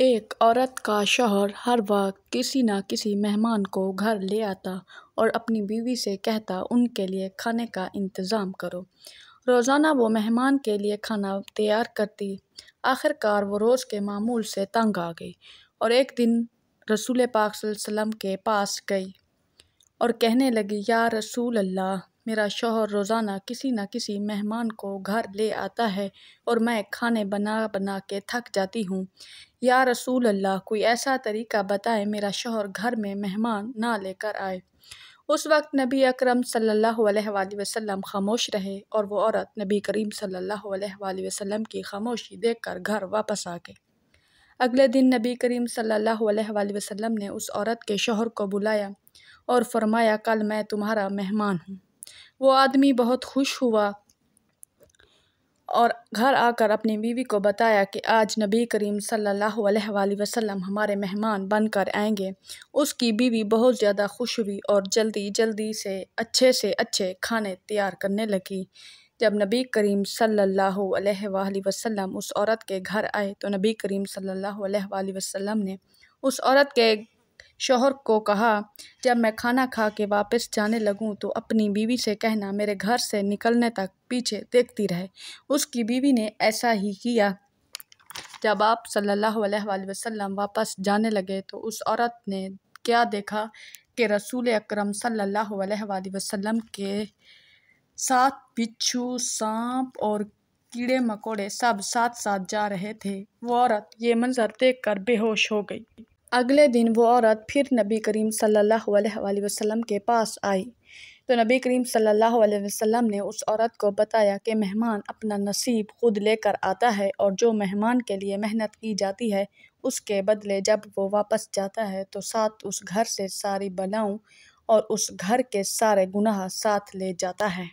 एक औरत का शौहर हर वक्त किसी न किसी मेहमान को घर ले आता और अपनी बीवी से कहता उनके लिए खाने का इंतज़ाम करो रोज़ाना वो मेहमान के लिए खाना तैयार करती आखिरकार वो रोज़ के मामूल से तंग आ गई और एक दिन रसूल पाक वसल्लम के पास गई और कहने लगी या रसूल अल्लाह मेरा शोहर रोज़ाना किसी न किसी मेहमान को घर ले आता है और मैं खाने बना बना के थक जाती हूँ या रसूल अल्लाह कोई ऐसा तरीका बताए मेरा शौहर घर में मेहमान ना लेकर आए उस वक्त नबी अकरम सल्लल्लाहु अलैहि वसल्लम खामोश रहे और वो औरत नबी करीम सल्लल्लाहु अलैहि वसल्लम की खामोशी देखकर घर वापस आ गए अगले दिन नबी करीम सल्लल्लाहु अलैहि वसल्लम ने उस औरत के शोहर को बुलाया और फरमाया कल मैं तुम्हारा मेहमान हूँ वो आदमी बहुत खुश हुआ और घर आकर अपनी बीवी को बताया कि आज नबी करीम सल्लल्लाहु अलैहि वसल्लम हमारे मेहमान बनकर आएंगे उसकी बीवी बहुत ज़्यादा खुश हुई और जल्दी जल्दी से अच्छे से अच्छे खाने तैयार करने लगी जब नबी करीम सल्लल्लाहु अलैहि वसल्लम उस औरत के घर आए तो नबी करीम सल्लल्लाहु अलैहि वसल्लम ने उस औरत के शौहर को कहा जब मैं खाना खा के वापस जाने लगूं तो अपनी बीवी से कहना मेरे घर से निकलने तक पीछे देखती रहे उसकी बीवी ने ऐसा ही किया जब आप सल्लल्लाहु अलैहि वसल्लम वापस जाने लगे तो उस औरत ने क्या देखा कि रसूल अकरम सल्लल्लाहु अलैहि वसल्लम के साथ बिच्छू सांप और कीड़े मकोड़े सब साथ साथ जा रहे थे वो औरत ये मंज़र देख कर बेहोश हो गई अगले दिन वो औरत फिर नबी करीम सल्लल्लाहु अलैहि वसल्लम के पास आई तो नबी करीम सल्लल्लाहु अलैहि वसल्लम ने उस औरत को बताया कि मेहमान अपना नसीब खुद लेकर आता है और जो मेहमान के लिए मेहनत की जाती है उसके बदले जब वो वापस जाता है तो साथ उस घर से सारी बनाऊँ और उस घर के सारे गुनाह साथ ले जाता है